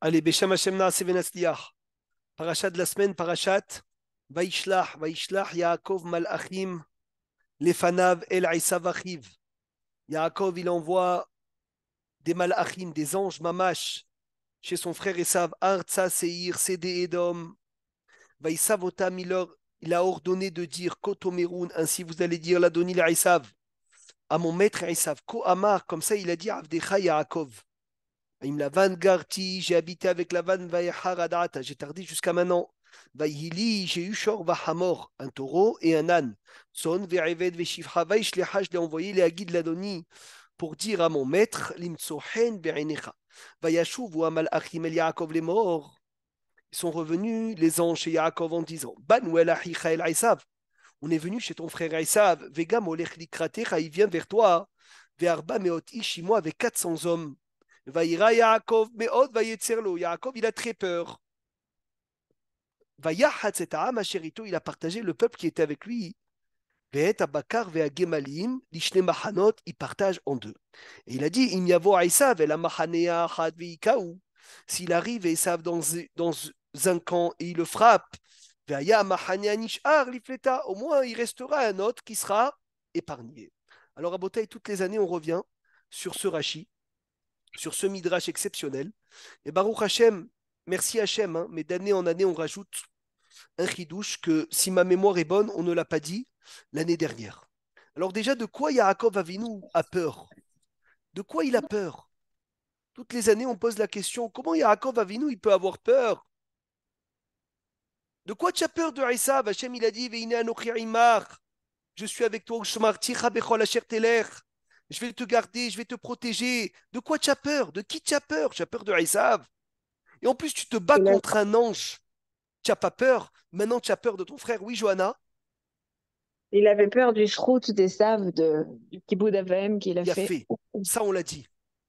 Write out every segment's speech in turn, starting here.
Allez, Besham Hashem Parachat de la semaine, Parachat. Vaishlah, Vaishlah, Yaakov Malachim, Lefanav El Aïsavachiv. Yaakov, il envoie des Malachim, des anges Mamash, chez son frère Esav, Artsa Seir, Sede Edom. otam il a ordonné de dire Kotomerun, ainsi vous allez dire l'Adonil Aïsav, à mon maître Aïsav, koamar comme ça il a dit Avdecha Yaakov. Im la van garti, j'ai habité avec la van vayaharadata, j'ai tardé jusqu'à maintenant. Vaihili, j'ai eu shor vahamor, un taureau et un âne. Son ve'eved ve'shivha vaishleha, je l'ai envoyé les agis de l'Adoni pour dire à mon maître, limtsohen ve'inecha. Vayashuvu amal achim el Yaakov les morts. Sont revenus les anges chez Yaakov en disant Banuel achicha el Aïsav. On est venu chez ton frère Aïsav, vegam olech likratecha, il vient vers toi. Ve'arba meot ishimo avec 400 hommes. Vaïra Yaakov, Meod Vayetzerlo. Yaakov, il a très peur. Vayahat il a partagé le peuple qui était avec lui. Veet Abakar Gemalim, Lishne Mahanot, il partage en deux. Et il a dit Il n'y a la la Mahanea Had Veikaou. S'il arrive et savent dans, dans un camp et il le frappe, Veaya Mahanea Nishar, Lifleta, au moins il restera un autre qui sera épargné. Alors, à Botay, toutes les années, on revient sur ce rachis sur ce midrash exceptionnel. Et Baruch Hashem, merci Hachem, hein, mais d'année en année, on rajoute un chidouche que, si ma mémoire est bonne, on ne l'a pas dit l'année dernière. Alors déjà, de quoi Yaakov Avinu a peur De quoi il a peur Toutes les années, on pose la question, comment Yaakov Avinu, il peut avoir peur De quoi tu as peur de Issa HaShem, il a dit, je suis avec toi, Asher je vais te garder, je vais te protéger. De quoi tu as peur De qui tu as peur Tu as peur de Isav Et en plus, tu te bats contre un ange. Tu n'as pas peur. Maintenant, tu as peur de ton frère. Oui, Johanna Il avait peur du shrout des saves de Kiboud qu'il a, fait. Ça, on l'a dit.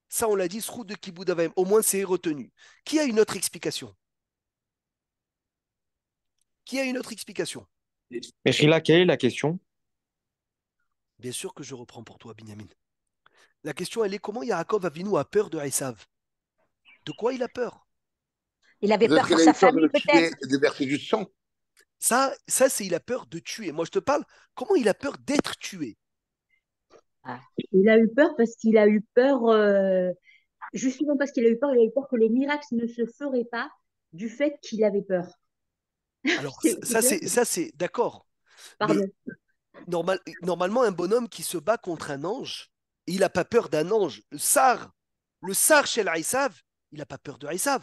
Ça, on l'a dit, shrout de Kiboud Au moins, c'est retenu. Qui a une autre explication Qui a une autre explication Et quelle est la question Bien sûr que je reprends pour toi, Binyamin. La question, elle est comment Yaakov Avinu a peur de Esav De quoi il a peur Il avait peur pour sa famille, peut-être. De verser du sang. Ça, ça c'est il a peur de tuer. Moi, je te parle, comment il a peur d'être tué ah. Il a eu peur parce qu'il a eu peur, euh, justement parce qu'il a eu peur, il a eu peur que les miracles ne se feraient pas du fait qu'il avait peur. Alors, ça, c'est, ça, c'est d'accord. Normal, normalement, un bonhomme qui se bat contre un ange, il n'a pas peur d'un ange. Le sar, le sar chez Aïsav, il n'a pas peur de Aïsav.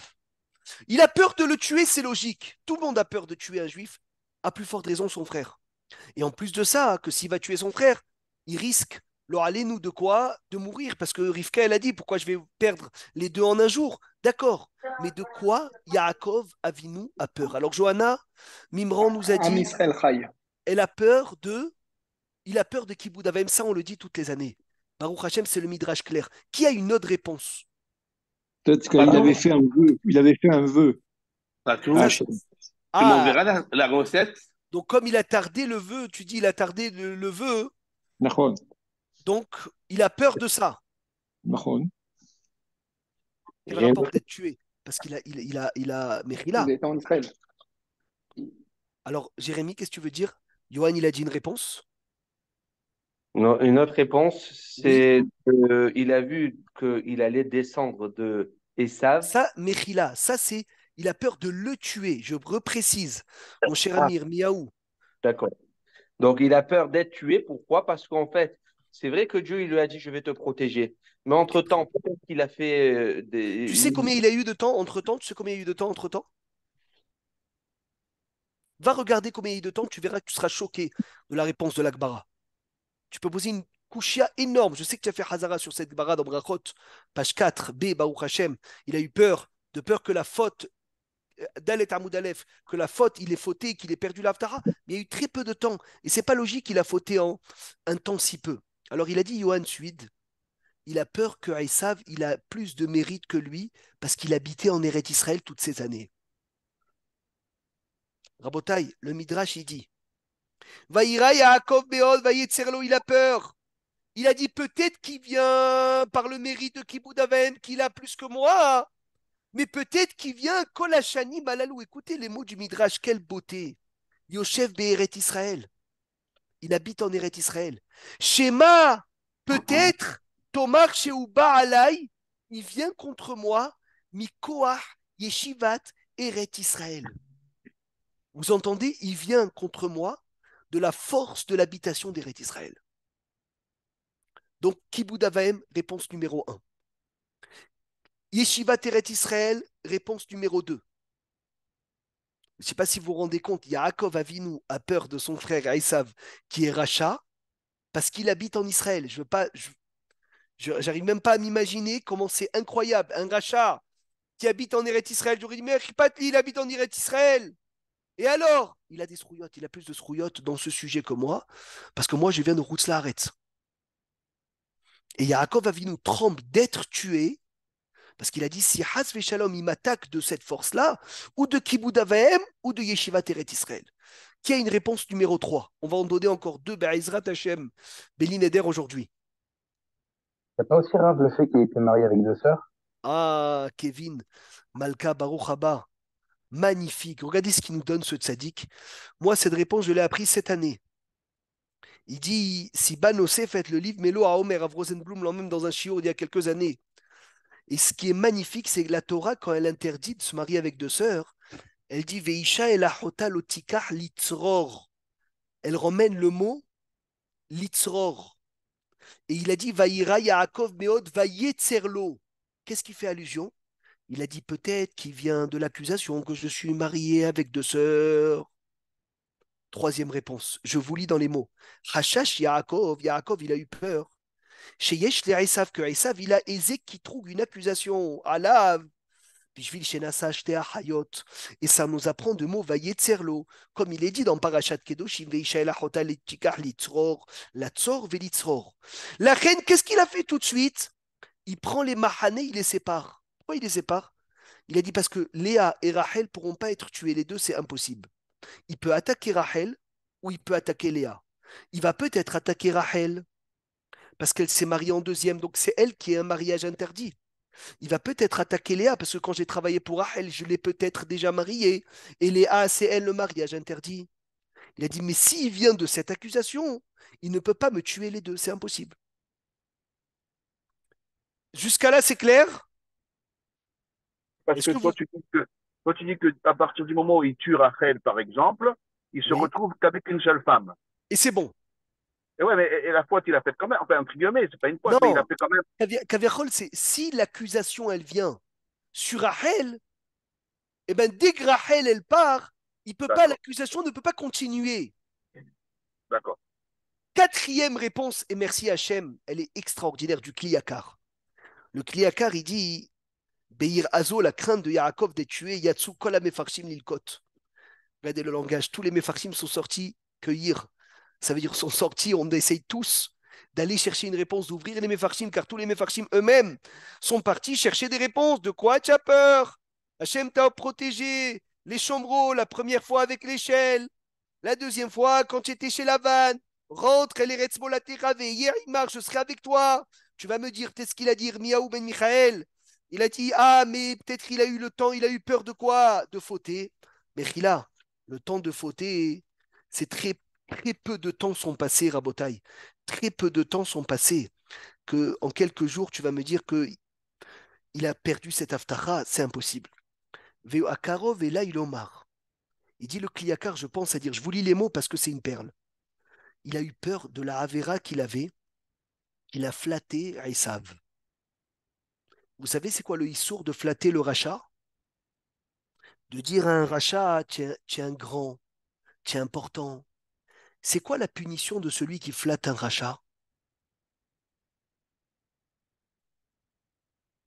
Il a peur de le tuer, c'est logique. Tout le monde a peur de tuer un juif, à plus forte raison son frère. Et en plus de ça, que s'il va tuer son frère, il risque, alors allez-nous de quoi De mourir. Parce que Rivka, elle a dit, pourquoi je vais perdre les deux en un jour D'accord. Mais de quoi Yaakov Avinu a peur Alors Johanna, Mimran nous a ah, dit, elle a peur de... Il a peur de Kiboud Avem, ça on le dit toutes les années. Baruch Hashem, c'est le Midrash clair. Qui a une autre réponse Peut-être qu'il avait fait un vœu. Il avait fait un vœu. Ah, ah. la, recette Donc, comme il a tardé le vœu, tu dis il a tardé le, vœu. Donc, il a peur de ça. Il va peut-être tuer parce qu'il a, il, a, mais il a. Alors, Jérémy, qu'est-ce que tu veux dire Johan, il a dit une réponse une autre réponse, c'est qu'il a vu qu'il allait descendre de Esav. Ça, Mechila, ça c'est, il a peur de le tuer, je reprécise, mon cher ah. Amir, Miaou. D'accord. Donc il a peur d'être tué, pourquoi Parce qu'en fait, c'est vrai que Dieu, il lui a dit, je vais te protéger. Mais entre-temps, peut-être qu'il a fait euh, des... Tu sais combien il a eu de temps entre-temps Tu sais combien il a eu de temps entre-temps Va regarder combien il y a eu de temps, tu verras que tu seras choqué de la réponse de l'Akbara tu peux poser une kushia énorme. Je sais que tu as fait Hazara sur cette barade en Brachot, page 4, B, Baruch Hashem. Il a eu peur, de peur que la faute, euh, Dalet Amoudalef, que la faute, il ait fauté, qu'il ait perdu l'Aftara. Mais il y a eu très peu de temps. Et c'est pas logique qu'il a fauté en un temps si peu. Alors il a dit, Johan Suid, il a peur que Aïssav, il a plus de mérite que lui parce qu'il habitait en Eret Israël toutes ces années. Rabotai, le Midrash, il dit il a peur. Il a dit peut-être qu'il vient par le mérite de Kiboudaven, qu'il a plus que moi, mais peut-être qu'il vient Kolachani Malalou. Écoutez les mots du Midrash, quelle beauté. Yoshev Be'eret Israël. Il habite en Eret Israël. Shema, peut-être, Tomar Sheuba Alay, il vient contre moi, Mikoah Yeshivat Eret Israël. Vous entendez Il vient contre moi de la force de l'habitation des Israël. Donc, Kibud Avaim réponse numéro 1. Yeshiva Teret Israël, réponse numéro 2. Je ne sais pas si vous vous rendez compte, Yaakov Avinu a peur de son frère Aïsav, qui est rachat, parce qu'il habite en Israël. Je veux pas, j'arrive même pas à m'imaginer comment c'est incroyable. Un rachat qui habite en Eret Israël, j'aurais dit, mais il habite en Israël. Et alors, il a des srouillottes, il a plus de srouillottes dans ce sujet que moi, parce que moi, je viens de Routzlaaret. Et Yaakov Avinu tremble d'être tué, parce qu'il a dit si Has Shalom, il m'attaque de cette force-là, ou de Kibbutz ou de Yeshiva Teret Israël. Qui a une réponse numéro 3 On va en donner encore deux, Be'ezrat Hashem, Eder aujourd'hui. C'est pas aussi grave le fait qu'il été marié avec deux sœurs Ah, Kevin, Malka Baruch magnifique. Regardez ce qu'il nous donne ce tzaddik. Moi, cette réponse, je l'ai apprise cette année. Il dit si Banosé fait le livre Mélo à Omer, à Rosenblum, même dans un chiot il y a quelques années. Et ce qui est magnifique, c'est que la Torah, quand elle interdit de se marier avec deux sœurs, elle dit Veisha et la litzror. Elle remène le mot litzror. Et il a dit Vaïra Yaakov va yetzerlo. Qu'est-ce qui fait allusion il a dit peut-être qu'il vient de l'accusation que je suis marié avec deux sœurs. Troisième réponse, je vous lis dans les mots. Hashash Yaakov, Yaakov, il a eu peur. Chez le que Esav, il a aisé qui trouve une accusation. Alav, et ça nous apprend de mots Vayetzerlo, comme il est dit dans Parashat Kedoshim, la Tzor velitzror. La reine, qu'est-ce qu'il a fait tout de suite Il prend les Mahané, il les sépare. Pourquoi il les sépare Il a dit parce que Léa et Rachel pourront pas être tuées les deux, c'est impossible. Il peut attaquer Rachel ou il peut attaquer Léa. Il va peut-être attaquer Rachel parce qu'elle s'est mariée en deuxième, donc c'est elle qui est un mariage interdit. Il va peut-être attaquer Léa parce que quand j'ai travaillé pour Rachel, je l'ai peut-être déjà mariée et Léa, c'est elle le mariage interdit. Il a dit mais s'il vient de cette accusation, il ne peut pas me tuer les deux, c'est impossible. Jusqu'à là, c'est clair parce que, toi, tu dis que toi, qu'à partir du moment où il tue Rachel, par exemple, il se retrouve qu'avec une seule femme. Et c'est bon. Et ouais, mais la faute, il a fait quand même. Enfin, entre guillemets, c'est pas une faute, il a fait quand même. c'est si l'accusation, elle vient sur Rachel, et eh ben, dès que Rachel, elle part, il peut pas, l'accusation ne peut pas continuer. D'accord. Quatrième réponse, et merci Hachem, elle est extraordinaire du Kliakar. Le Kliakar, il dit Beir Azo, la crainte de Yaakov d'être tué, Yatsu Kola Lilkot. Regardez le langage, tous les méfarchim sont sortis cueillir. Ça veut dire sont sortis, on essaye tous d'aller chercher une réponse, d'ouvrir les méfarchim car tous les méfarchim eux-mêmes sont partis chercher des réponses. De quoi tu as peur Hachem t'a protégé. Les chambreaux, la première fois avec l'échelle, la deuxième fois quand tu étais chez la vanne. Rentre, elle est Hier, il marche, je serai avec toi. Tu vas me dire, qu'est-ce qu'il a dit, Miaou Ben Michael il a dit Ah, mais peut-être qu'il a eu le temps, il a eu peur de quoi De fauter. Mais a le temps de fauter, c'est très, très peu de temps sont passés, Rabotaille. Très peu de temps sont passés. Que en quelques jours, tu vas me dire que il a perdu cet aftara, c'est impossible. Veu Akarov et là, il marre Il dit le Kliakar, je pense à dire, je vous lis les mots parce que c'est une perle. Il a eu peur de la Avera qu'il avait, il a flatté Aïsav. Vous savez, c'est quoi le issour de flatter le rachat De dire à un rachat, tu es, un grand, tu es important. C'est quoi la punition de celui qui flatte un rachat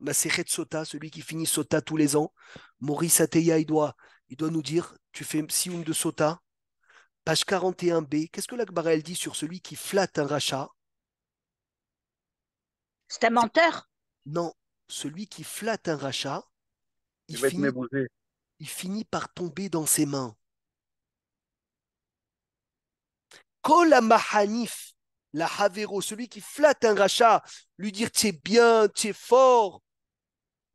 Maserhet Sota, celui qui finit Sota tous les ans, Maurice Ateya, il doit, il doit nous dire tu fais Sioum de Sota, page 41b. Qu'est-ce que l'Akbar elle dit sur celui qui flatte un rachat C'est un menteur Non, celui qui flatte un rachat, il, finit, par tomber dans ses mains. Kolamahanif, la Havero, celui qui flatte un rachat, lui dire tu es bien, tu es fort,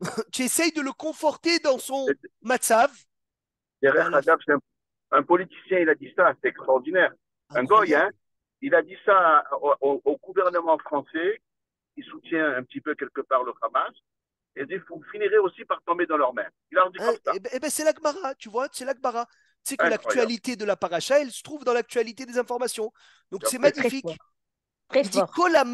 tu essayes de le conforter dans son matzav. Derrière un, politicien, il a dit ça, c'est extraordinaire. un goy, hein, il a dit ça au gouvernement français il soutient un petit peu quelque part le Hamas. Et dit, vous finirez aussi par tomber dans leurs mains. Il a dit ça. Eh, eh, ben, eh ben, c'est l'Akbara, tu vois, c'est l'Akbara. Tu sais que l'actualité de la paracha, elle se trouve dans l'actualité des informations. Donc c'est magnifique. Il dit la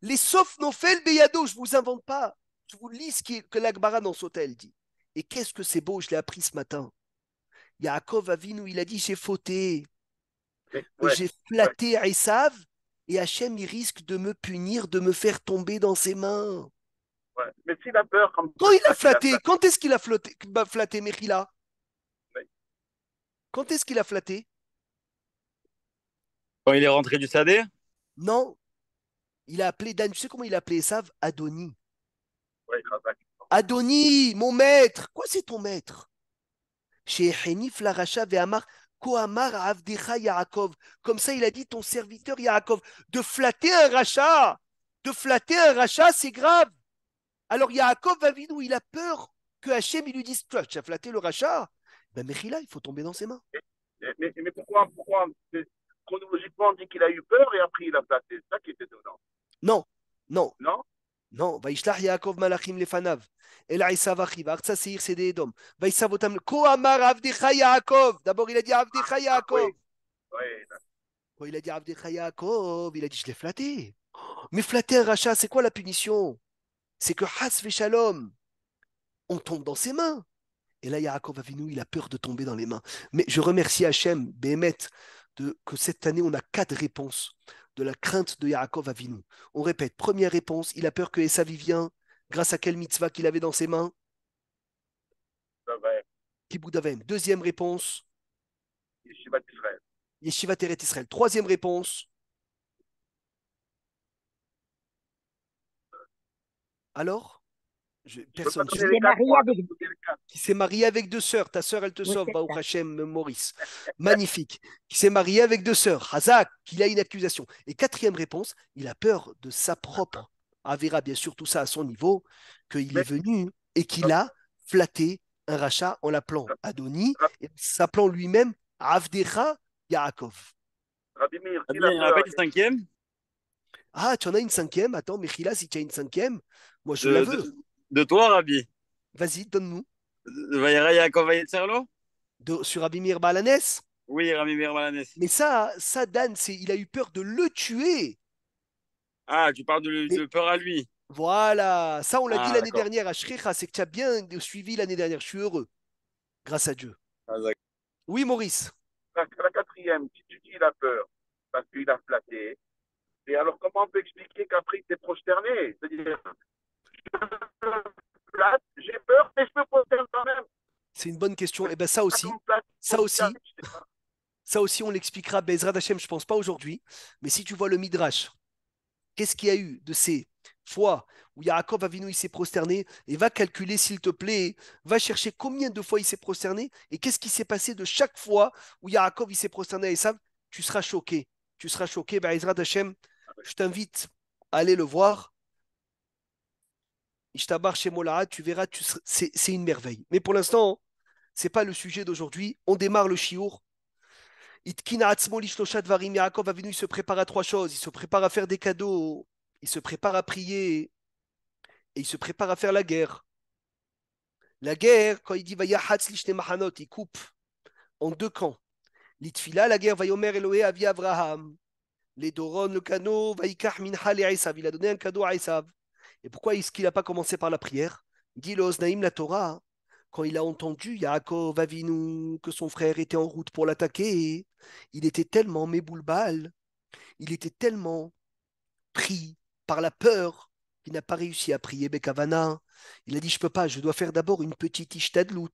les je ne vous invente pas. Je vous lis ce que l'Akbara dans Sotel dit. Et qu'est-ce que c'est beau, je l'ai appris ce matin. Yaakov Avinu, il a dit J'ai fauté. j'ai flatté ouais et Hachem, il risque de me punir, de me faire tomber dans ses mains. Ouais. Mais s'il a peur, quand il a flatté, quand est-ce qu'il a bah, flatté Mechila Quand est-ce qu'il a flatté Quand il est rentré du Sadé Non. Il a appelé Dan, tu sais comment il a appelé Esav Adoni. Adoni, mon maître. Quoi c'est ton maître Chez Henif Laracha Avdecha Yaakov. Comme ça, il a dit ton serviteur Yaakov. De flatter un rachat, de flatter un rachat, c'est grave. Alors Yaakov où il a peur que Hachem il lui dise Tu as flatté le rachat Ben Mechila, il faut tomber dans ses mains. Mais, pourquoi, pourquoi Chronologiquement, on dit qu'il a eu peur et après il a flatté. C'est ça qui est étonnant. Non, non. Non non, Vaishlach Yaakov Malachim Lefanav. Elaïsa Vachiv, Artsa Seir Sede Edom. votam. Koamar Avdicha Yaakov. D'abord, il a dit Avdicha ah, Yaakov. Quand il a dit Avdicha Yaakov, il a dit Je l'ai flatté. Oh, mais flatter un rachat, c'est quoi la punition C'est que Has Shalom, on tombe dans ses mains. Et là, Yaakov Avinu, il a peur de tomber dans les mains. Mais je remercie Hachem, Behemet, de, que cette année, on a quatre réponses de la crainte de Yaakov Avinu. On répète, première réponse, il a peur que Esav vienne grâce à quel mitzvah qu'il avait dans ses mains Kibbutz Deuxième réponse Yeshiva Israël. Yeshiva Israël. Troisième réponse Alors qui s'est marié, avec... deux sœurs. Ta sœur, elle te sauve, Baou Hachem Maurice. Magnifique. Qui s'est marié avec deux sœurs. Hazak, qu'il a une accusation. Et quatrième réponse, il a peur de sa propre. Avera, bien sûr, tout ça à son niveau, qu'il est venu et qu'il a flatté un rachat en l'appelant Adoni, s'appelant lui-même Avdecha Yaakov. une cinquième Ah, tu en as une cinquième Attends, Michila, si tu as une cinquième, moi je la veux. De toi, Rabbi Vas-y, donne-nous. Euh, de, sur Rabbi Mir Oui, Rabbi Mir Balanes. Mais ça, ça Dan, il a eu peur de le tuer. Ah, tu parles de, peur à lui. Voilà, ça on l'a ah, dit l'année dernière à Shrecha, c'est que tu as bien suivi l'année dernière. Je suis heureux, grâce à Dieu. Ah, oui, Maurice. La, quatrième, tu dis qu'il a peur parce qu'il a flatté. Et alors, comment on peut expliquer qu'après il s'est prosterné cest dire j'ai peur, mais je peux quand même. C'est une bonne question. Et eh ben ça aussi, ça aussi, ça aussi, on l'expliquera. Bezrat ben, Hashem, je pense pas aujourd'hui. Mais si tu vois le Midrash, qu'est-ce qu'il y a eu de ces fois où Yaakov Avinu il s'est prosterné et va calculer s'il te plaît, va chercher combien de fois il s'est prosterné et qu'est-ce qui s'est passé de chaque fois où Yaakov il s'est prosterné Et ça, tu seras choqué. Tu seras choqué. Ben, Ezra Hashem, je t'invite à aller le voir chez tu verras, c'est une merveille. Mais pour l'instant, c'est pas le sujet d'aujourd'hui. On démarre le chiour il se prépare à trois choses. Il se prépare à faire des cadeaux, il se prépare à prier, et il se prépare à faire la guerre. La guerre, quand il dit Mahanot, il coupe en deux camps. L'itfila, la guerre, Les Doron, le Il a donné un cadeau à Isav et pourquoi est-ce qu'il n'a pas commencé par la prière Dit Naïm la Torah, hein. quand il a entendu Yaakov Avinu que son frère était en route pour l'attaquer, il était tellement méboulbal, il était tellement pris par la peur qu'il n'a pas réussi à prier Bekavana. Il a dit Je peux pas, je dois faire d'abord une petite ishtadlout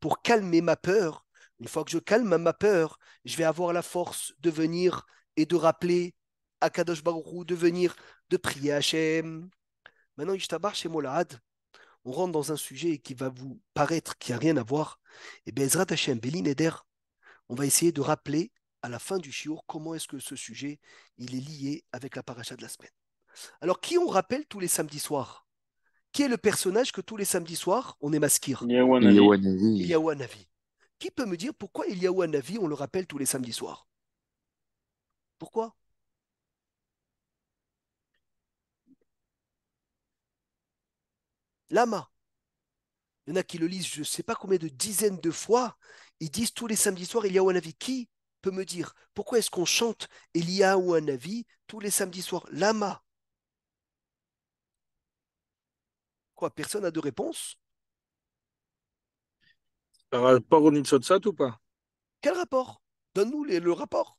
pour calmer ma peur. Une fois que je calme ma peur, je vais avoir la force de venir et de rappeler à Kadosh de venir, de prier Hachem. Maintenant, Ishtabar chez Molahad, on rentre dans un sujet qui va vous paraître qui a rien à voir. Et eh bien, Ezrat Hashem, et on va essayer de rappeler à la fin du shiur comment est-ce que ce sujet il est lié avec la paracha de la semaine. Alors, qui on rappelle tous les samedis soirs Qui est le personnage que tous les samedis soirs on est masquir avis. Qui peut me dire pourquoi un Navi on le rappelle tous les samedis soirs Pourquoi Lama. Il y en a qui le lisent je ne sais pas combien de dizaines de fois. Ils disent tous les samedis soirs, il y a un avis. Qui peut me dire pourquoi est-ce qu'on chante a ou un avis tous les samedis soirs Lama. Quoi, personne n'a de réponse Par euh, rapport au Nitsotsat ou pas Quel rapport Donne-nous le rapport.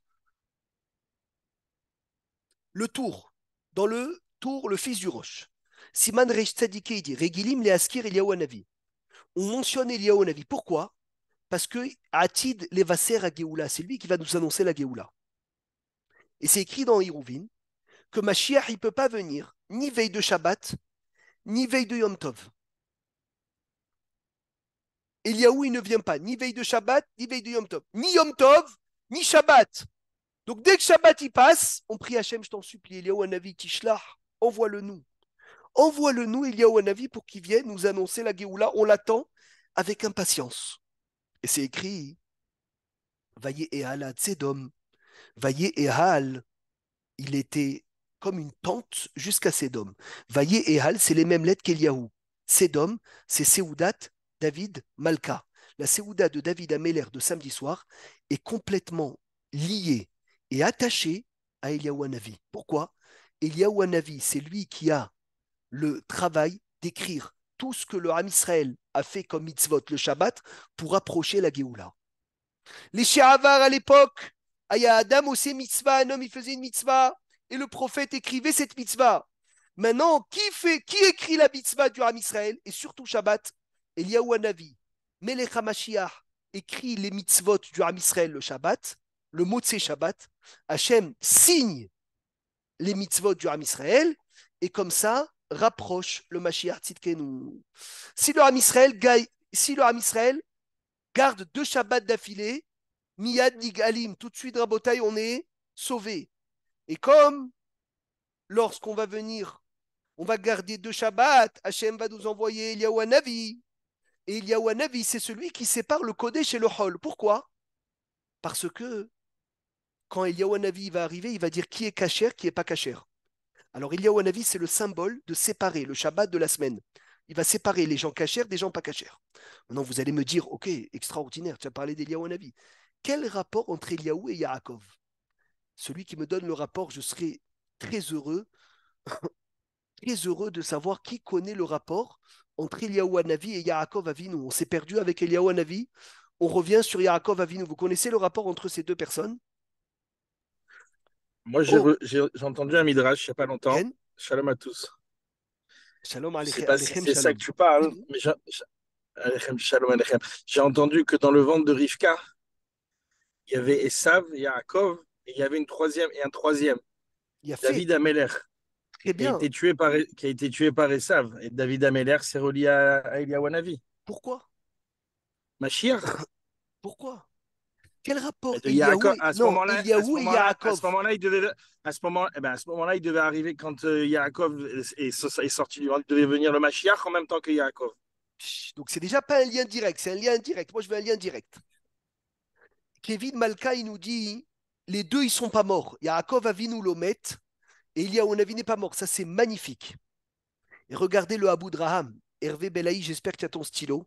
Le tour. Dans le tour, le fils du roche. Siman Reish Tzadiké, dit Regilim le Askir un Navi. On mentionne Eliyahu Navi. Pourquoi Parce que Atid Levasser à Geoula, c'est lui qui va nous annoncer la Geoula. Et c'est écrit dans Hirouvin que Mashiach, il ne peut pas venir ni veille de Shabbat, ni veille de Yom Tov. Eliaou, il ne vient pas, ni veille de Shabbat, ni veille de Yom Tov. Ni Yom Tov, ni Shabbat. Donc dès que Shabbat y passe, on prie Hachem, je t'en supplie, Eliyahu Navi, Kishlah, envoie-le nous envoie-le-nous, Eliaou pour qu'il vienne nous annoncer la Géoula. On l'attend avec impatience. Et c'est écrit Vaillé Ehal Tzedom. Vaillé Ehal, il était comme une tente jusqu'à Sedom. Vaillé Ehal, c'est les mêmes lettres qu'Eliaou. Sedom, c'est Séoudat, David, Malka. La Séouda de David à Meller de samedi soir est complètement liée et attachée à Eliaou Pourquoi Eliaou c'est lui qui a le travail d'écrire tout ce que le ram Israël a fait comme mitzvot le Shabbat pour approcher la Géoula. Les Chéhavars à l'époque, Aya Adam aussi mitzvah, un homme il faisait une mitzvah et le prophète écrivait cette mitzvah. Maintenant, qui, fait, qui écrit la mitzvah du ram Israël et surtout Shabbat Eliyahu Mais Melech HaMashiach écrit les mitzvot du Ham Israël le Shabbat, le ces Shabbat. Hachem signe les mitzvot du Ram Israël et comme ça, rapproche le Mashiach Tzidkenu. Si le Ham Israël, si Israël garde deux Shabbats d'affilée, Miyad Nigalim, tout de suite Rabotai, on est sauvé. Et comme lorsqu'on va venir, on va garder deux Shabbats, Hachem va nous envoyer Eliyahu Navi. Et Eliyahu Navi, c'est celui qui sépare le Kodesh chez le Hol. Pourquoi Parce que quand Eliyahu va arriver, il va dire qui est cachère, qui n'est pas cachère. Alors, Eliyahu Hanavi, c'est le symbole de séparer le Shabbat de la semaine. Il va séparer les gens cachers des gens pas cachers. Maintenant, vous allez me dire, ok, extraordinaire, tu as parlé d'Eliyahu Hanavi. Quel rapport entre Eliyahu et Yaakov Celui qui me donne le rapport, je serai très heureux, très heureux de savoir qui connaît le rapport entre Eliyahu Hanavi et Yaakov Avinu. On s'est perdu avec Eliyahu Hanavi, on revient sur Yaakov Avinu. Vous connaissez le rapport entre ces deux personnes moi, oh. j'ai, j'ai entendu un midrash il n'y a pas longtemps. Shalom à tous. Shalom à c'est ça que tu parles, mhm. mais j'ai... J'ai entendu que dans le ventre de Rivka, il y avait Esav, Yaakov, et il y avait une troisième et un troisième. David Ameler, Très bien. Qui a été tué par, e, qui a été tué par Esav. Et David Ameler s'est relié à, à Eliawanavi. Pourquoi Machir. Pourquoi quel rapport il y a À ce moment-là, à ce moment, à ce moment-là, il devait arriver quand euh, Yaakov est, sorti du il devait venir le Mashiach en même temps que Yaakov. Donc c'est déjà pas un lien direct, c'est un lien indirect. Moi, je veux un lien direct. Kevin Malka, il nous dit, les deux, ils sont pas morts. Yaakov a nous l'omet et a Navi n'est pas mort. Ça, c'est magnifique. Et regardez le Abu Draham. Hervé Belaï, j'espère que tu as ton stylo.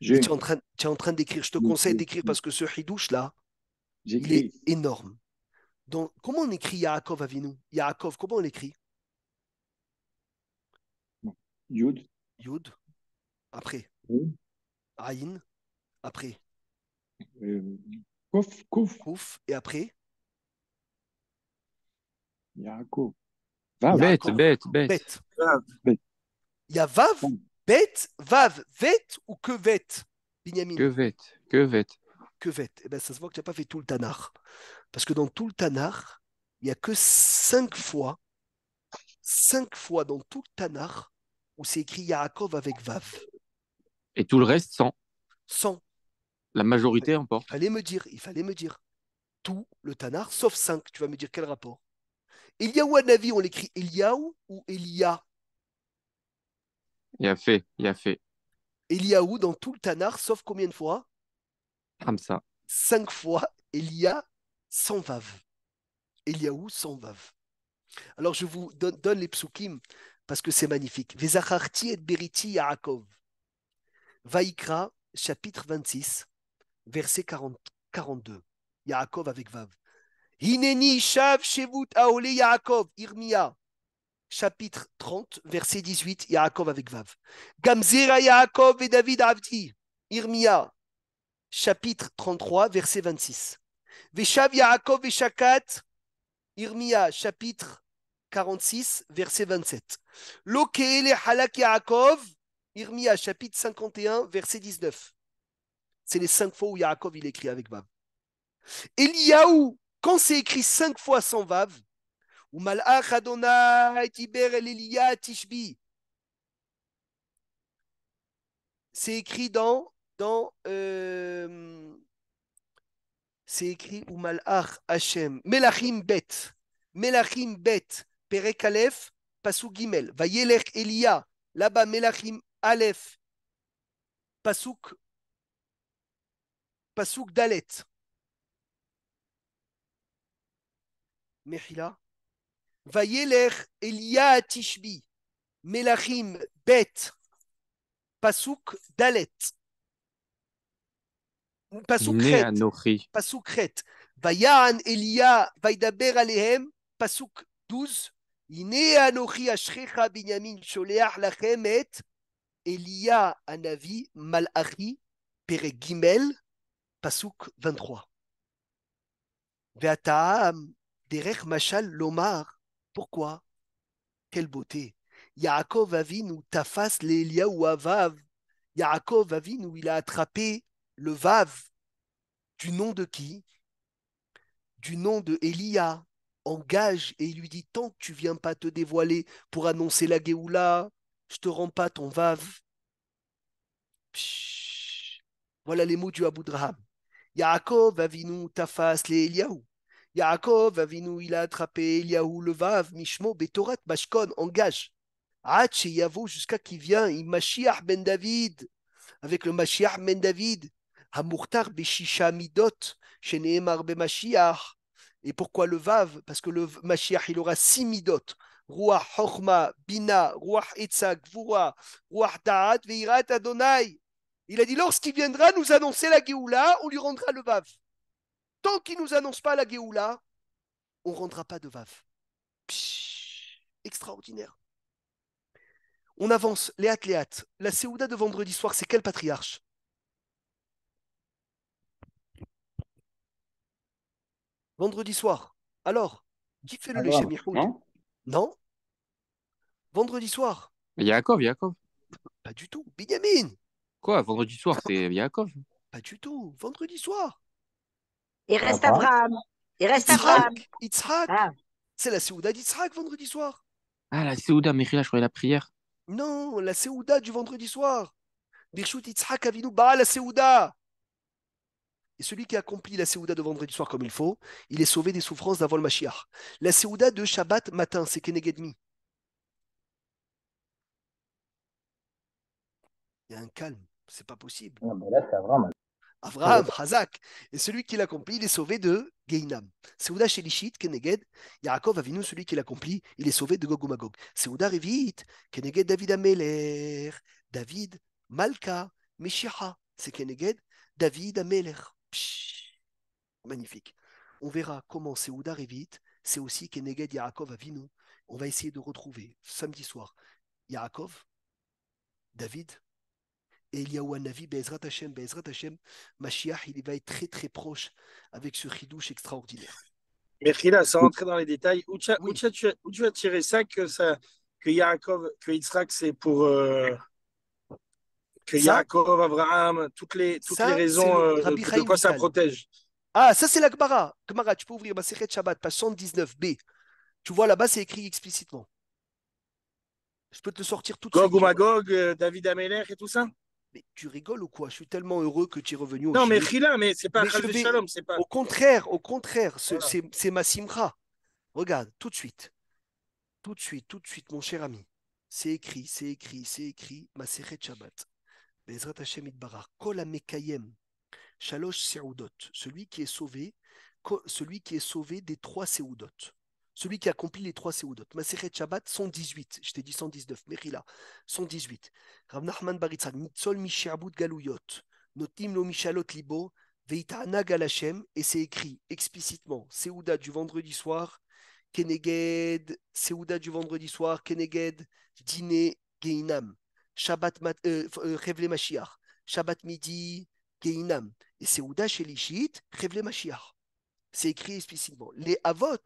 Je... Tu, es en train, tu es en train d'écrire. Je te conseille euh, d'écrire parce que ce Hidouche là, il est énorme. Donc, comment on écrit Yaakov Avinu Yaakov, comment on l'écrit Yud. Yud. Après. Aïn. Après. Euh, kouf, kouf. Kouf. Et après Yaakov. Vav. Bête, bête, bête, bête. Vav Bet, Vav, Vet ou Kevet, Binyamin Kevet, Que Kevet. Eh bien, ça se voit que tu n'as pas fait tout le Tanar. Parce que dans tout le Tanar, il n'y a que cinq fois, cinq fois dans tout le Tanar, où c'est écrit Yaakov avec Vav. Et tout le reste sans Sans. La majorité emporte. Il fallait me dire, il fallait me dire. Tout le Tanar, sauf cinq. Tu vas me dire quel rapport Eliaou Navi, on l'écrit Eliaou ou Elia il y a fait, il a fait. Eliaou dans tout le Tanar, sauf combien de fois ça. Cinq fois, Elia sans a Eliaou sans vave Alors je vous donne, les psukim parce que c'est magnifique. Vezacharti et Beriti Yaakov. Vaikra, chapitre 26, verset 40, 42. Yaakov avec Vav. Hineni shav shevut aole Yaakov, Irmia chapitre 30, verset 18, Yaakov avec Vav. Gamzira Yaakov et David Avdi, Irmia, chapitre 33, verset 26. Veshav Yaakov et Shakat, Irmia, chapitre 46, verset 27. Lokele Halak Yaakov, Irmia, chapitre 51, verset 19. C'est les cinq fois où Yaakov il écrit avec Vav. Eliaou, quand c'est écrit cinq fois sans Vav, ou malach Adonai tiber el tishbi. C'est écrit dans dans euh, c'est écrit ou malach Hashem melachim bet melachim bet perek alef pasuk gimel vayelech Elia là-bas melachim alef pasuk pasuk dalet Mechila Vayelech Elia Tishbi, Melachim Bet, Pasuk Dalet. Pasuk Chet. Vayan Elia, Vaidaber Alehem, Pasuk 12. Ine Anochi Ashrecha Binyamin sholeh Lachem et Elia Anavi Malachi Gimel, Pasuk 23. Ve'atam Derech Machal Lomar pourquoi Quelle beauté Yaakov Avinu tafas l'Elia ou Avav. Yaakov Avinu, il a attrapé le Vav du nom de qui Du nom de Elia en et il lui dit Tant que tu viens pas te dévoiler pour annoncer la Géoula, je te rends pas ton Vav. Voilà les mots du Abu Draham. Yaakov Avinu tafas l'Eliaou. Yaakov, Avinu, il a attrapé le vav, Mishmo, Betorat, Mashkon engage. Hach Yavo, jusqu'à qui vient Mashiach ben David, avec le Mashiach ben David, Hamurtar Beshisha Midot, Sheneemar be Mashiach. Et pourquoi le Vav Parce que le Mashiach, il aura six Midot. Ruach horma, Bina, Ruach Etza, vua, Ruach Da'at, Veirat Adonai. Il a dit lorsqu'il viendra nous annoncer la Géoula, on lui rendra le Vav. Tant qu'il ne nous annonce pas la Géoula, on ne rendra pas de vaf extraordinaire. On avance, les Léat, La Séouda de vendredi soir, c'est quel patriarche Vendredi soir. Alors, qui fait le lécher, Non, Vendredi soir. Yaakov, Yaakov. Pas du tout. Benjamin Quoi Vendredi soir, c'est Yaakov Pas du tout. Vendredi soir. Ah il reste Abraham. Il reste Abraham. C'est la Séouda d'Itzhak vendredi soir. Ah, la Séouda, là, je croyais la prière. Non, la Séouda du vendredi soir. Birchut Itzhak Avinu Baal la Séouda. Et celui qui accomplit la Séouda de vendredi soir comme il faut, il est sauvé des souffrances d'avant le Mashiach. La Séouda de Shabbat matin, c'est Kenegedmi. Il y a un calme, c'est pas possible. Non, mais là, c'est vraiment. Avraham, Hazak, et celui qui l'accomplit, il est sauvé de Geinam. Seouda Shelichit, Keneged, Yaakov Avinu, celui qui l'accomplit, il est sauvé de Gogumagog. Seouda Revit, Keneged David Ameler, David, Malka, Meshicha, c'est Keneged David Ameler. Magnifique. On verra comment Seouda Revit, c'est aussi Keneged Yaakov Avinu. On va essayer de retrouver samedi soir Yaakov, David, et il y Eliyahu Hanavi, Bezrat Hashem, Bezrat Hashem, Mashiach, il va être très très proche avec ce chidouche extraordinaire. Là, sans rentrer dans les détails, où tu as, tiré ça que, ça, que Yaakov, que Yitzhak, c'est pour. Euh, que ça, Yaakov, Abraham, toutes les, toutes les raisons euh, de, quoi ça protège. Ah, ça c'est la Gemara. Gemara, tu peux ouvrir Maseret Shabbat, page 119b. Tu vois là-bas, c'est écrit explicitement. Je peux te le sortir tout de suite. Gog ou Magog, euh, David Ameler et tout ça mais tu rigoles ou quoi Je suis tellement heureux que tu es revenu. Au non, mais Khila, mais c'est pas le Shalom, pas. Au contraire, au contraire, c'est ma simra. Regarde, tout de suite, tout de suite, tout de suite, mon cher ami. C'est écrit, c'est écrit, c'est écrit, ma Seret Shabbat. Bezrat Hashem Itbarar, Kol Shalosh Seudot, celui qui est sauvé, celui qui est sauvé des trois Seudot. Celui qui accomplit les trois Seoudot, Maseret Shabbat, 118, je t'ai dit 119, Merila, 118. Rav Nachman Baritzal, Mitzol Galouyot, Notim Lo Libo, Veita Galachem, et c'est écrit explicitement, Seouda du vendredi soir, Keneged, Seouda du vendredi soir, Keneged, Dine Geinam, Shabbat, mat, euh, euh Shabbat midi, Geinam, et Seouda chez Lichit, Mashiach. C'est écrit explicitement. Les Avot,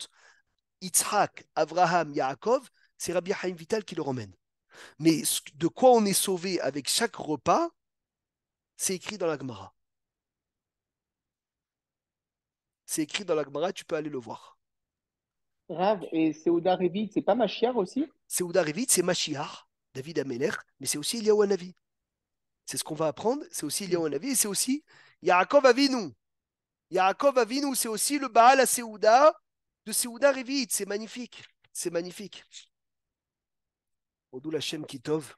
Yitzhak, Abraham, Yaakov, c'est Rabbi Haïm Vital qui le remène. Mais de quoi on est sauvé avec chaque repas, c'est écrit dans la Gemara. C'est écrit dans la Gemara, tu peux aller le voir. Rav, et Seouda Revit, c'est pas Machiar aussi Seouda Revit, c'est Machiar, David Ameler, mais c'est aussi Eliyahu Navi. C'est ce qu'on va apprendre, c'est aussi Eliyahu Navi, et c'est aussi Yaakov Avinu. Yaakov Avinu, c'est aussi le Baal à Seouda de Seouda revit, C'est magnifique. C'est magnifique. Odul Hashem Kitov,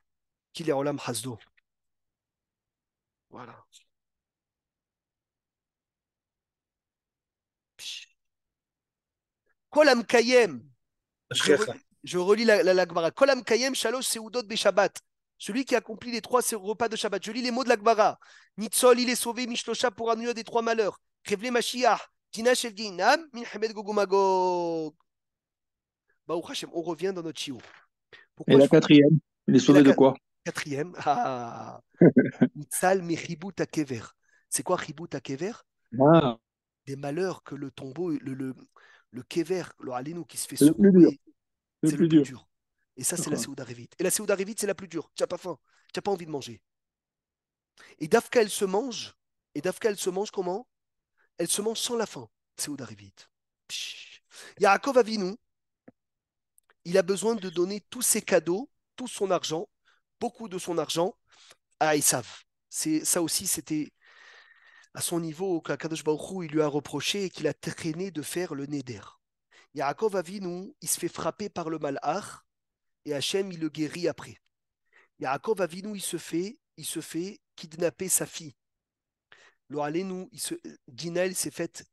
kilerolam hazdo. Hasdo. Voilà. Kolam Kayem. Je, hein. relis la, la, Kolam Kayem Shalosh Seudot Beshabbat. Celui qui accomplit les trois repas de Shabbat. Je lis les mots de la lagbara Nitzol, il est sauvé, Mishlocha pour annuler des trois malheurs. Krevle Mashiach, Min on revient dans notre chiot. Et la quatrième, il est de quoi Quatrième, ah Mechibut C'est quoi Chibut Kever ah. Des malheurs que le tombeau, le, le, le Kever, le qui se fait sauver. C'est le plus dur. Et ça, c'est la seouda Révite. Et la seouda Révite, c'est la plus dure. Tu n'as pas faim. Tu n'as pas envie de manger. Et Dafka, elle se mange. Et Dafka, elle se mange comment elle se mange sans la fin. C'est vite. Yaakov Avinu, il a besoin de donner tous ses cadeaux, tout son argent, beaucoup de son argent à Esav. ça aussi, c'était à son niveau qu'Akadosh Baruch il lui a reproché et qu'il a traîné de faire le Néder. Yaakov Avinu, il se fait frapper par le Malach et Hachem, il le guérit après. Yaakov Avinu, il se fait, il se fait kidnapper sa fille. Laura Lenou, il se... s'est faite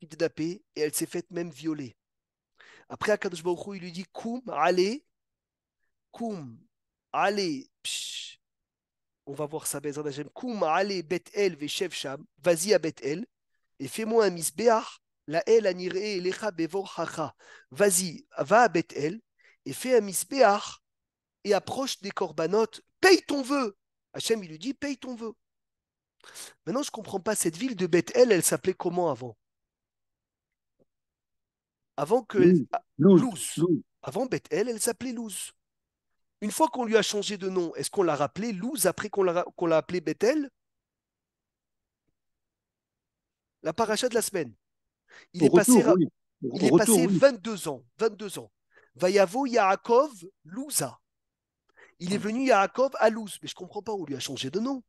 kidnapper et elle s'est faite même violer. Après, Akadosh il lui dit Koum, allez, Koum, allez, on va voir ça, Bezrat Hachem. Koum, allez, Bet-El, vechev Sham, vas-y à Bet-El et fais-moi un misbéar, la El, Anire, Elecha, Bevor, Hacha. Vas-y, va à Bet-El et fais un misbéar et approche des corbanotes, paye ton vœu. Hachem, il lui dit paye ton vœu. Maintenant, je ne comprends pas, cette ville de Bethel, elle s'appelait comment avant Avant que. Luz. Ah, avant Bethel, elle s'appelait Luz. Une fois qu'on lui a changé de nom, est-ce qu'on l'a rappelé Luz après qu'on l'a appelé Bethel La paracha de la semaine. Il est passé, il passé 22 ans. 22 ans. Vayavo Yaakov Louza. Il est ah. venu Yaakov à Luz. Mais je ne comprends pas, on lui a changé de nom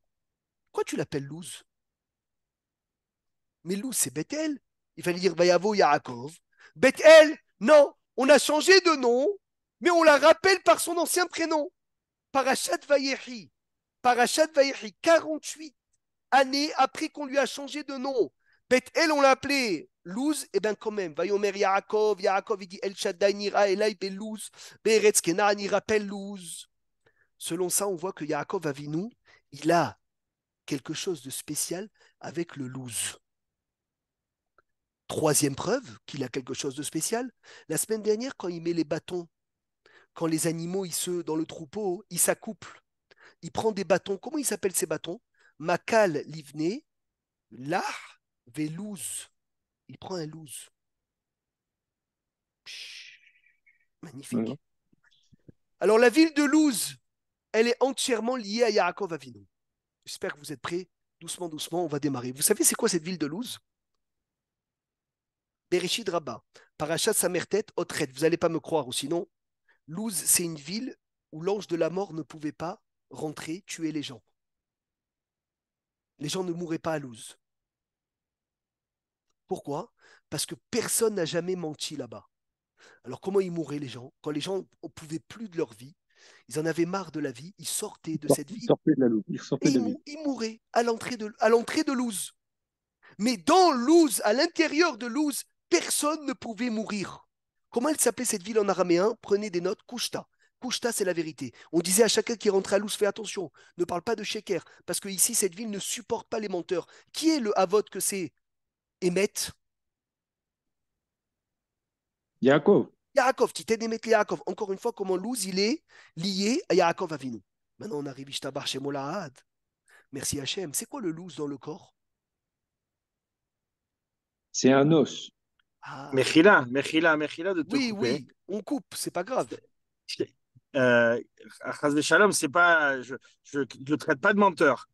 tu l'appelles Luz Mais Luz, c'est Bethel. Il fallait dire Bayavo Yaakov. Bethel, non, on a changé de nom, mais on la rappelle par son ancien prénom. Parachat Vayehi. Parachat Vayehi, 48 années après qu'on lui a changé de nom. Bethel, on l'a appelé Luz, et eh bien quand même, Vayomer Yaakov, Yaakov, il dit El Shaddai Nira, Elai Beluz, Beretzkena, Kenan, il rappelle Luz. Selon ça, on voit que Yaakov Avinu, il a quelque chose de spécial avec le loose. Troisième preuve qu'il a quelque chose de spécial, la semaine dernière, quand il met les bâtons, quand les animaux ils se, dans le troupeau, ils s'accouplent, il prend des bâtons. Comment ils s'appellent ces bâtons Makal livné, l'art velouz. Il prend un loose. Magnifique. Alors la ville de Louz, elle est entièrement liée à Yaakov Avinu. J'espère que vous êtes prêts. Doucement, doucement, on va démarrer. Vous savez, c'est quoi cette ville de Luz Bereshit Rabba, Parachat Samertet, Otret. Vous n'allez pas me croire, sinon, Luz, c'est une ville où l'ange de la mort ne pouvait pas rentrer, tuer les gens. Les gens ne mouraient pas à Luz. Pourquoi Parce que personne n'a jamais menti là-bas. Alors comment ils mouraient les gens Quand les gens ne pouvaient plus de leur vie, ils en avaient marre de la vie, ils sortaient de cette ville. de Ils, sortaient de la ils mouraient à l'entrée de, à de Louz. Mais dans Louz, à l'intérieur de Louz, personne ne pouvait mourir. Comment elle s'appelait cette ville en araméen Prenez des notes, Kushta. Kushta, c'est la vérité. On disait à chacun qui rentrait à Louz, fais attention, ne parle pas de Sheker, parce que ici, cette ville ne supporte pas les menteurs. Qui est le Havot que c'est Emmet. Yaakov. Yaakov, t'es t'aimait Yaakov. Encore une fois, comment Louz, il est lié à Yaakov Avinu. Maintenant, on arrive à chez Molaad. Merci Hachem. C'est quoi le Louz dans le corps C'est un os. Ah. Mechila, Mechila, de tout. Oui, couper. oui, on coupe, c'est pas grave. Euh, Shalom, c'est pas, je ne traite pas de menteur.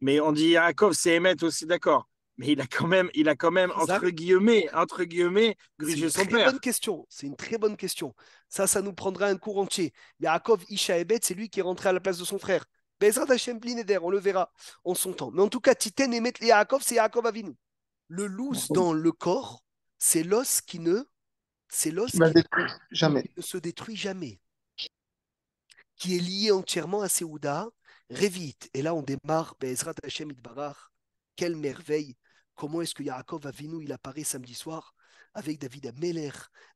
Mais on dit Yaakov, c'est Emet aussi, d'accord mais il a quand même, il a quand même entre guillemets, entre guillemets, son C'est une très bonne question. C'est une très bonne question. Ça, ça nous prendra un cours entier. Yaakov Isha c'est lui qui est rentré à la place de son frère. Bezrat Hashem Blineder, on le verra en son temps. Mais en tout cas, et Emet Yaakov, c'est Yaakov Avinu. Le loose dans le corps, c'est l'os qui ne, c'est l'os qui, se détruit jamais, qui est lié entièrement à Séouda. Révite. Et là, on démarre Bezrat Hashem Itbarach quelle merveille Comment est-ce que Yaakov Avinu, il apparaît samedi soir avec David Meller,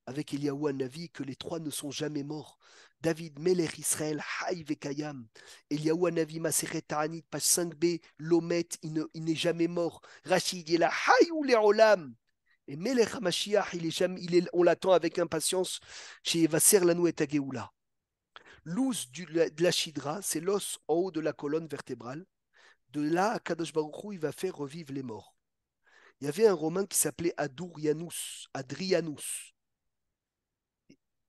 avec Eliaou Navi, que les trois ne sont jamais morts. David Meller Israël, Haï Vekayam. Eliaou Navi, Maseret Ta'anit, page 5b, Lomet, il n'est jamais mort. Rachid, il est là, Olam. Et Melech HaMashiach, il est on l'attend avec impatience chez Evasser Lanou et Tageoula. L'os de la Chidra, c'est l'os en haut de la colonne vertébrale. De là, Kadosh Baruch Hu, il va faire revivre les morts il y avait un Romain qui s'appelait Adurianus, Adrianus,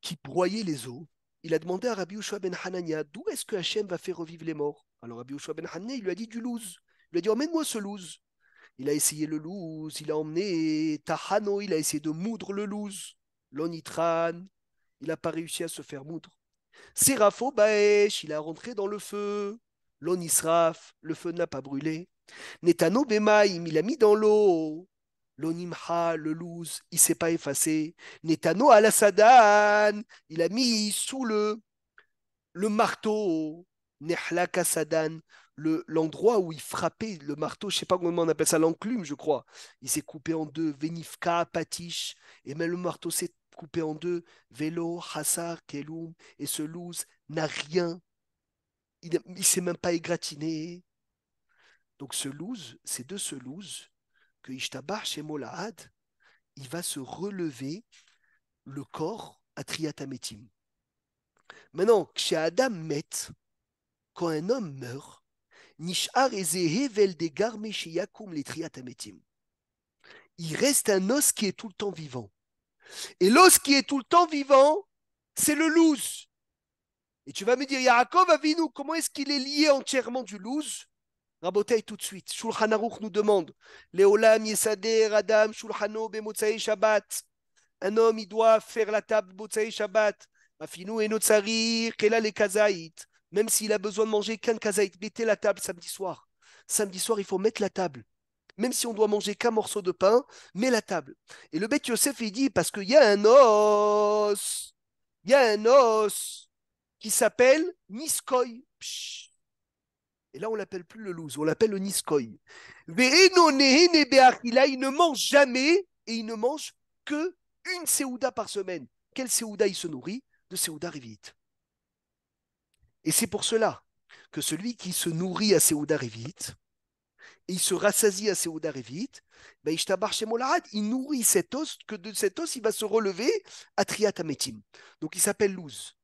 qui broyait les eaux. Il a demandé à Rabbi Ushua ben Hanania, d'où est-ce que Hachem va faire revivre les morts Alors Rabbi Ushua ben Hanania, il lui a dit du louz. Il lui a dit, emmène-moi ce louz. Il a essayé le louz, il a emmené Tahano, il a essayé de moudre le louz. L'onitran, il n'a pas réussi à se faire moudre. Sérapho, Baesh, il a rentré dans le feu. L'onisraf, le feu n'a pas brûlé. Netano Bemaim, il a mis dans l'eau. L'onimha, le louz, il ne s'est pas effacé. Netano alasadan, il a mis sous le, le marteau. Nehlaka le l'endroit où il frappait le marteau, je ne sais pas comment on appelle ça, l'enclume, je crois. Il s'est coupé en deux. Venifka, patiche, et même le marteau s'est coupé en deux. Vélo, Hassar, Keloum, et ce louz n'a rien. Il ne s'est même pas égratigné. Donc ce loose c'est de ce loose que Ishtabah chez Molaad, il va se relever le corps à Triatametim. Maintenant, chez Adam met, quand un homme meurt, Nishar des Garmes chez les Triatametim. Il reste un os qui est tout le temps vivant. Et l'os qui est tout le temps vivant, c'est le loose Et tu vas me dire, Yaakov nous comment est-ce qu'il est lié entièrement du loose Rabotei tout de suite. Shulchan Aruch nous demande Leolam Yesader Adam Shulchano Shabbat. Un homme, il doit faire la table Shabbat. et Kela les Même s'il a besoin de manger qu'un Kazaït, mettez la table samedi soir. Samedi soir, il faut mettre la table. Même si on doit manger qu'un morceau de pain, mets la table. Et le bête Yosef, il dit Parce qu'il y a un os, il y a un os qui s'appelle Niskoy. Et là, on l'appelle plus le louz, on l'appelle le niskoï. Il ne mange jamais et il ne mange que une séouda par semaine. Quelle séouda il se nourrit De séouda rivite. Et c'est pour cela que celui qui se nourrit à séouda rivite, et il se rassasie à Séouda Révite, ben, il nourrit cet os, que de cet os, il va se relever à Triatametim. Donc il s'appelle Louz.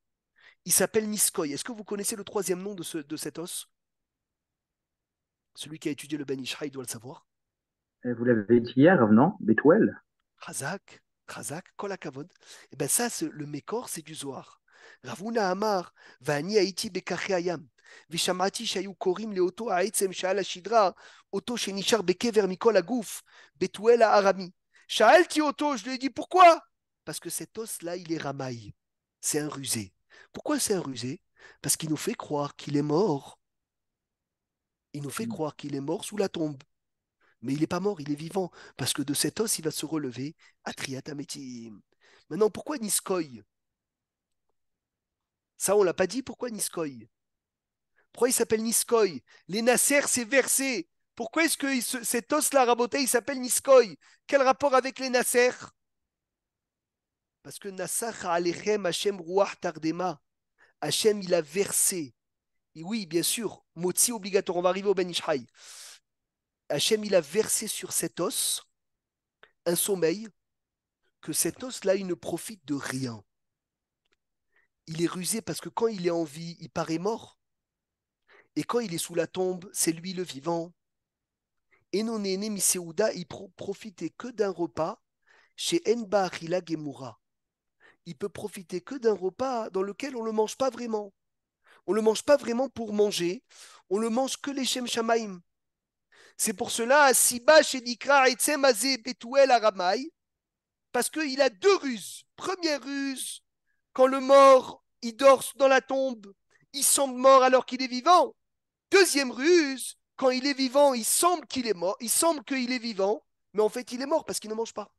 Il s'appelle Niskoï. Est-ce que vous connaissez le troisième nom de, ce, de cet os celui qui a étudié le Ben doit le savoir. Vous l'avez dit hier, non betuel khazak khazak Kolakavod. Eh bien ça, le Mekor, c'est du Zoar. Ravuna Amar, Vani Haïti vishamati ושמעתי שהיו קוראים לאותו העצם שעל otto shenishar Beke בקבר מכל הגוף, a arami. Shalti אותו, je lui ai dit pourquoi Parce que cet os-là, il est ramaille. C'est un rusé. Pourquoi c'est un rusé Parce qu'il nous fait croire qu'il est mort il nous fait mm. croire qu'il est mort sous la tombe. Mais il n'est pas mort, il est vivant, parce que de cet os, il va se relever à Triatametim. Maintenant, pourquoi Niskoï Ça, on l'a pas dit, pourquoi Niskoï Pourquoi il s'appelle Niskoï Les Nasser, c'est versé. Pourquoi est-ce que cet os-là raboté, il s'appelle Niskoï Quel rapport avec les Nasser Parce que Nassar Alechem Hashem Tardema. Hachem, il a versé oui, bien sûr, motzi obligatoire. On va arriver au Ben Hachem, il a versé sur cet os un sommeil que cet os-là, il ne profite de rien. Il est rusé parce que quand il est en vie, il paraît mort. Et quand il est sous la tombe, c'est lui le vivant. Et non né Miseouda, il profitait que d'un repas chez Enba Gemura. Il peut profiter que d'un repas dans lequel on ne le mange pas vraiment on ne le mange pas vraiment pour manger, on le mange que les Shem C'est pour cela, Siba chez Dikra Betuel Aramai, parce qu'il a deux ruses. Première ruse, quand le mort, il dort dans la tombe, il semble mort alors qu'il est vivant. Deuxième ruse, quand il est vivant, il semble qu'il est mort, il semble qu'il est vivant, mais en fait, il est mort parce qu'il ne mange pas.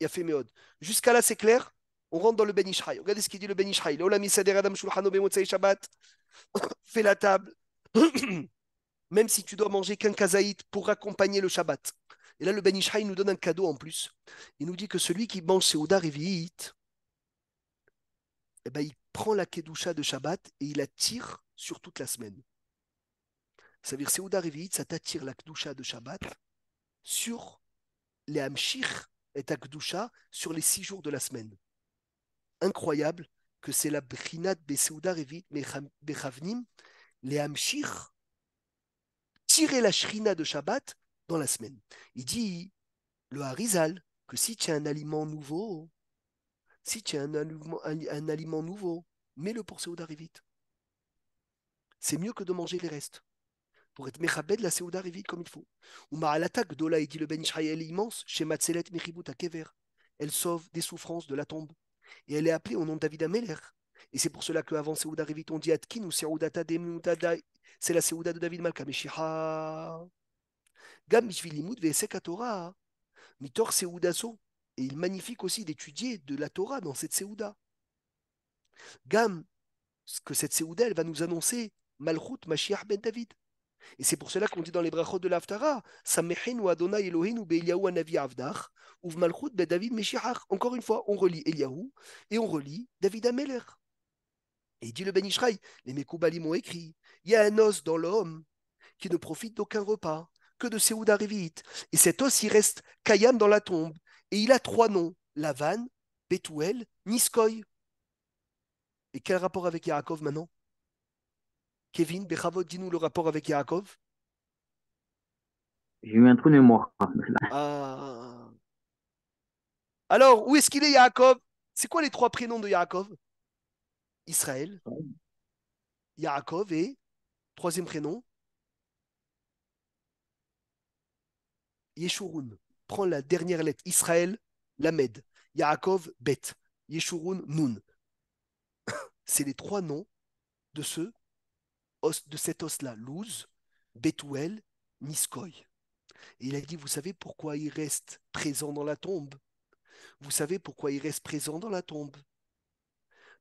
Il a fait Jusqu'à là, c'est clair on rentre dans le Ben Ishraï. Regardez ce qu'il dit le Ben Ishraï. Fais la table. Même si tu dois manger qu'un kazaït pour accompagner le Shabbat. Et là, le Ben Ishraï nous donne un cadeau en plus. Il nous dit que celui qui mange Seouda Revi'it, eh ben, il prend la Kedusha de Shabbat et il la tire sur toute la semaine. C'est-à-dire, Seouda Revi'it, ça t'attire la Kedusha de Shabbat sur les Hamshir et ta Kedusha sur les six jours de la semaine incroyable que c'est la Brinat Besouda Revit Bechavnim, les Hamshir, tirer la Shrina de Shabbat dans la semaine. Il dit, le Harizal, que si tu as un aliment nouveau, si tu as un, aliment nouveau, mets-le pour Seuda C'est mieux que de manger les restes. Pour être Mechabed, la Seuda comme il faut. Ou Ma'alatak, Dola, il dit le Ben Israël immense, chez Matzelet Mechibut à Kever. Elle sauve des souffrances de la tombe et elle est appelée au nom de David Ameler. Et c'est pour cela qu'avant Seouda Revit, on dit Atkin ou Seoudata c'est la Seouda de David Malka Gam Mishvilimud Veseka Torah, Mitor Et il magnifique aussi d'étudier de la Torah dans cette Seouda. Gam, ce que cette Seouda, elle va nous annoncer Malchut Mashiach ben David. Et c'est pour cela qu'on dit dans les brachot de l'Aftara, ou Adonai ou Yahou Anavi Avdar, ou « Malchut David Meshiach. Encore une fois, on relit Eliaou et on relit David Ameler. Et il dit le Ben Ishraï, les Mekoubalim ont écrit, il y a un os dans l'homme qui ne profite d'aucun repas, que de Séoudarivit. Et cet os, il reste Kayam dans la tombe. Et il a trois noms, Lavan, Betuel, Niskoy. Et quel rapport avec Yaakov maintenant Kevin, Bechavot, dis-nous le rapport avec Yaakov. J'ai eu un trou de mémoire. Ah, ah, ah. Alors, où est-ce qu'il est, Yaakov C'est quoi les trois prénoms de Yaakov Israël, Yaakov et troisième prénom, Yeshurun. Prends la dernière lettre. Israël, Lamed. Yaakov, Bet. Yeshurun, Nun. C'est les trois noms de ceux de cet os-là, louse, Bethuel, Niskoy. Et il a dit, vous savez pourquoi il reste présent dans la tombe Vous savez pourquoi il reste présent dans la tombe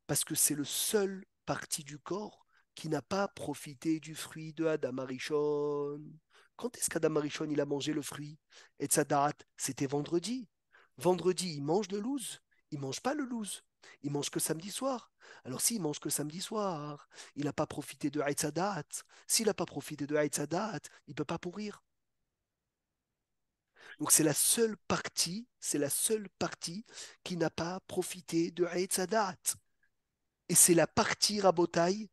Parce que c'est le seul parti du corps qui n'a pas profité du fruit de Adam arichon Quand est-ce qu'Adam arichon il a mangé le fruit Et sa date, c'était vendredi. Vendredi, il mange le louz. Il mange pas le louz. Il mange que samedi soir. Alors s'il mange que samedi soir, il n'a pas profité de Aït S'il n'a pas profité de Aït il ne peut pas pourrir. Donc c'est la seule partie, c'est la seule partie qui n'a pas profité de Aït Et c'est la partie rabotaille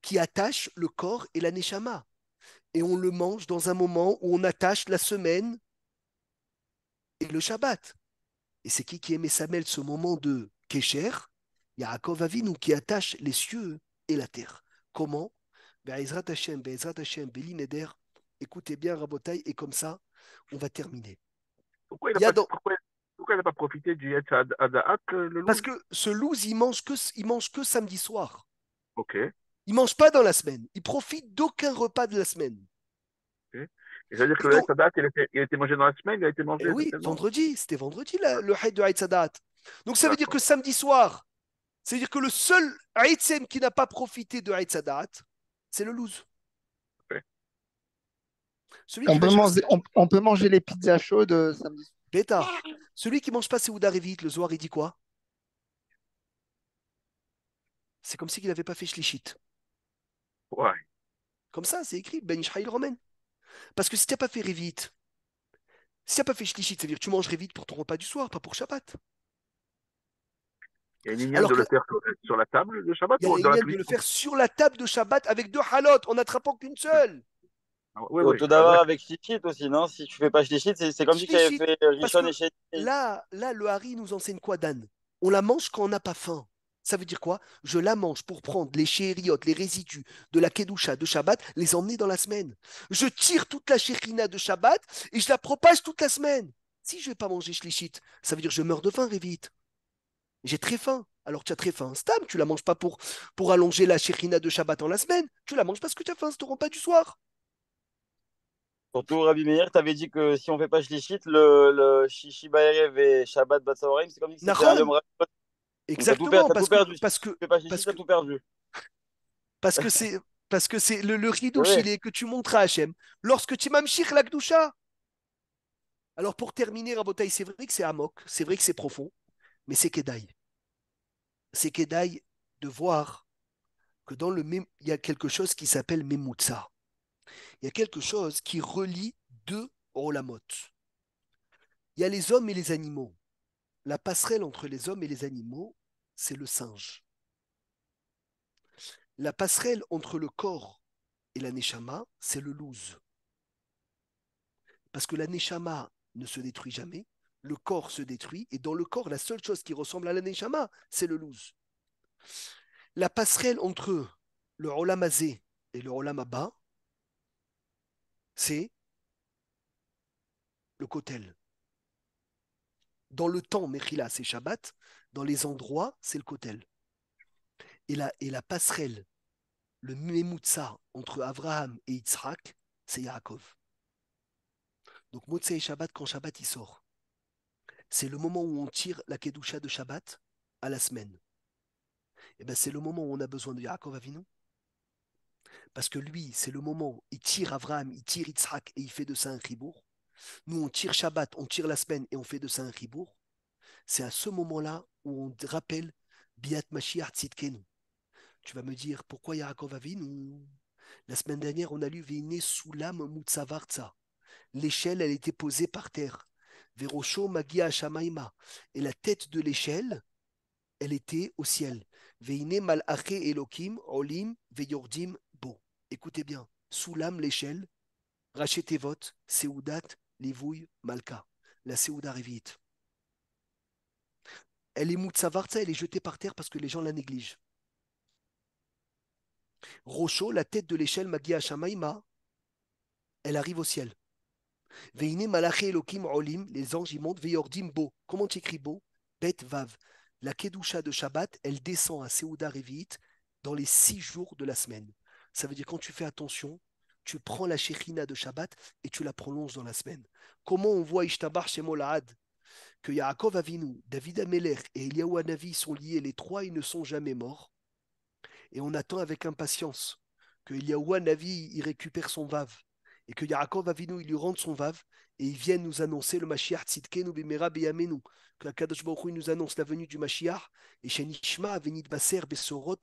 qui attache le corps et la neshama. Et on le mange dans un moment où on attache la semaine et le Shabbat. Et c'est qui qui aimait Samel ce moment de Kesher, Yaakov Avinu qui attache les cieux et la terre. Comment ben, ben, Écoutez bien Rabotai et comme ça, on va terminer. Pourquoi il n'a pas, profité du Yetzad Adahak euh, Parce que ce loup, il mange que, il mange que samedi soir. Ok. Il mange pas dans la semaine. Il profite d'aucun repas de la semaine. C'est-à-dire que le Haïtzadat, il, a été mangé dans la semaine, il a été mangé. Eh oui, vendredi, c'était vendredi le Haït de donc ça veut dire que samedi soir, c'est-à-dire que le seul Aïtsem qui n'a pas profité de Aït c'est le loose. On, peut manger, les pizzas chaudes de euh, samedi. Bêta. Celui qui mange pas ses vite le soir, il dit quoi C'est comme s'il si n'avait pas fait Shlichit. Ouais. Comme ça, c'est écrit, Ben Romain. Parce que si tu n'as pas fait Revit, si tu pas fait Shlichit, c'est-à-dire que tu manges vite pour ton repas du soir, pas pour Shabbat. Il y a une de le faire sur la table de Shabbat Il y a une de le faire sur la table de Shabbat avec deux halotes en n'attrapant qu'une seule. Ah oui, Todava avec Shlichit aussi, non Si tu fais pas Shlichit, c'est comme si tu avais fait euh, Rishon et Shlichit. Là, là, le Hari nous enseigne quoi, Dan On la mange quand on n'a pas faim. Ça veut dire quoi Je la mange pour prendre les chériotes, les résidus de la kedusha de Shabbat, les emmener dans la semaine. Je tire toute la chérina de Shabbat et je la propage toute la semaine. Si je ne vais pas manger shlichit, ça veut dire que je meurs de faim, vite j'ai très faim. Alors tu as très faim, Stam, tu la manges pas pour, pour allonger la shirina de Shabbat en la semaine, tu la manges parce que tu as faim, c'est ton repas du soir. Surtout, Rabbi Meir, tu avais dit que si on fait pas shlichit, le, le shishi Baerev et Shabbat Batsaoraim, c'est comme si c'était un Exactement, pas. parce, Que, parce, que, tout perdu. Parce que c'est parce que c'est le, le que tu montres à Hachem lorsque tu m'amchir la gdoucha Alors pour terminer, Rabotai, c'est vrai que c'est amok, c'est vrai que c'est profond, mais c'est Kedai c'est Kedai de voir que dans le même, il y a quelque chose qui s'appelle Memutsa. Il y a quelque chose qui relie deux Olamot. Il y a les hommes et les animaux. La passerelle entre les hommes et les animaux, c'est le singe. La passerelle entre le corps et la neshama, c'est le louse. Parce que la neshama ne se détruit jamais, le corps se détruit, et dans le corps, la seule chose qui ressemble à la Neshama, c'est le louz. La passerelle entre le Olam Azé et le Olam Abba, c'est le Kotel. Dans le temps, Mechila, c'est Shabbat, dans les endroits, c'est le Kotel. Et la, et la passerelle, le Memutsa entre Abraham et Yitzhak, c'est Yaakov. Donc et Shabbat, quand Shabbat il sort, c'est le moment où on tire la Kedusha de Shabbat à la semaine. Et eh ben c'est le moment où on a besoin de Yaakov Avinu. Parce que lui, c'est le moment, il tire Avram, il tire Yitzhak et il fait de ça un ribourg. Nous, on tire Shabbat, on tire la semaine et on fait de ça un ribourg. C'est à ce moment-là où on rappelle Biat Mashiach Tu vas me dire, pourquoi Yaakov Avinu La semaine dernière, on a lu Vine Sulam Mutsavartsa. L'échelle, elle était posée par terre. Et la tête de l'échelle, elle était au ciel. Veine Malaché Elokim Olim, Veyordim, Bo. Écoutez bien, sous l'âme l'échelle, Rachetevot, Seudat, Livouille, Malka. La Seuda Elle est Moutsavartsa, elle est jetée par terre parce que les gens la négligent. Rocho, la tête de l'échelle Magia Shamaima, elle arrive au ciel. Veine malaché olim, les anges y montent, veyordim Comment tu écris bo Bet vav. La kedusha de Shabbat, elle descend à Seouda Revit dans les six jours de la semaine. Ça veut dire quand tu fais attention, tu prends la Shekhina de Shabbat et tu la prolonges dans la semaine. Comment on voit Ishtabar chez que Yaakov Avinu, David Amelech et Eliyahu sont liés, les trois, ils ne sont jamais morts. Et on attend avec impatience que Eliyahu Navi y récupère son Vav, et que il lui rende son vave, et il vient nous annoncer le Mashiach Tzidkenu Bemera Beyamenu, que la Kadosh Baruch nous annonce la venue du Mashiach, et Shenishma Avenit Baser Besorot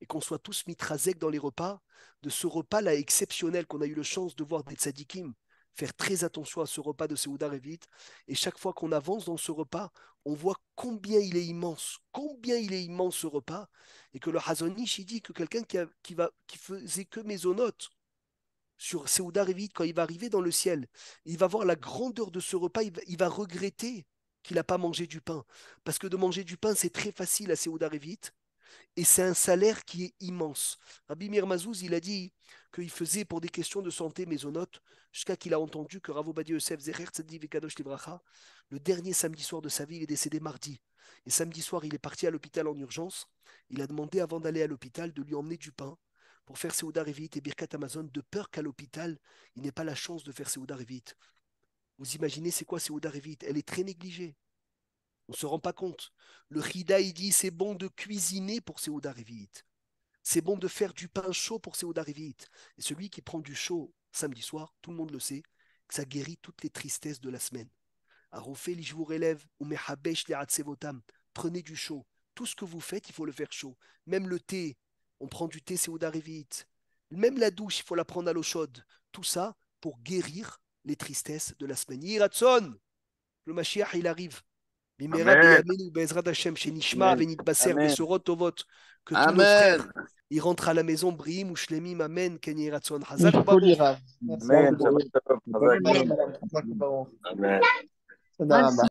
et qu'on soit tous mitrazek dans les repas, de ce repas-là exceptionnel qu'on a eu le chance de voir des tzadikim, faire très attention à ce repas de Seouda Revit, et chaque fois qu'on avance dans ce repas, on voit combien il est immense, combien il est immense ce repas, et que le Hazonish, dit que quelqu'un qui, qui faisait que mesonotes sur Seouda Revit, quand il va arriver dans le ciel, il va voir la grandeur de ce repas, il va, regretter qu'il n'a pas mangé du pain. Parce que de manger du pain, c'est très facile à Seouda Revit, et c'est un salaire qui est immense. Rabbi Mirmazouz, il a dit qu'il faisait pour des questions de santé mésonote, jusqu'à qu'il a entendu que Ravobadi Yosef Zerer et le dernier samedi soir de sa vie, il est décédé mardi. Et samedi soir, il est parti à l'hôpital en urgence. Il a demandé, avant d'aller à l'hôpital, de lui emmener du pain faire Seouda et Birkat Amazon de peur qu'à l'hôpital, il n'ait pas la chance de faire Seouda Revit. Vous imaginez c'est quoi Seouda Revit Elle est très négligée. On ne se rend pas compte. Le Hida, il dit c'est bon de cuisiner pour Seouda C'est bon de faire du pain chaud pour Seouda Et celui qui prend du chaud samedi soir, tout le monde le sait, ça guérit toutes les tristesses de la semaine. Arofeli, je vous relève, ou les Prenez du chaud. Tout ce que vous faites, il faut le faire chaud. Même le thé, on prend du thé vite. Même la douche, il faut la prendre à l'eau chaude. Tout ça pour guérir les tristesses de la semaine. Yiratson, le Mashiach, il arrive. Bezrat Que tous nos frères, ils rentrent à la maison, Brim, ou Shlemim, Amen, Ken Yiratson. Hazak Amen. Amen.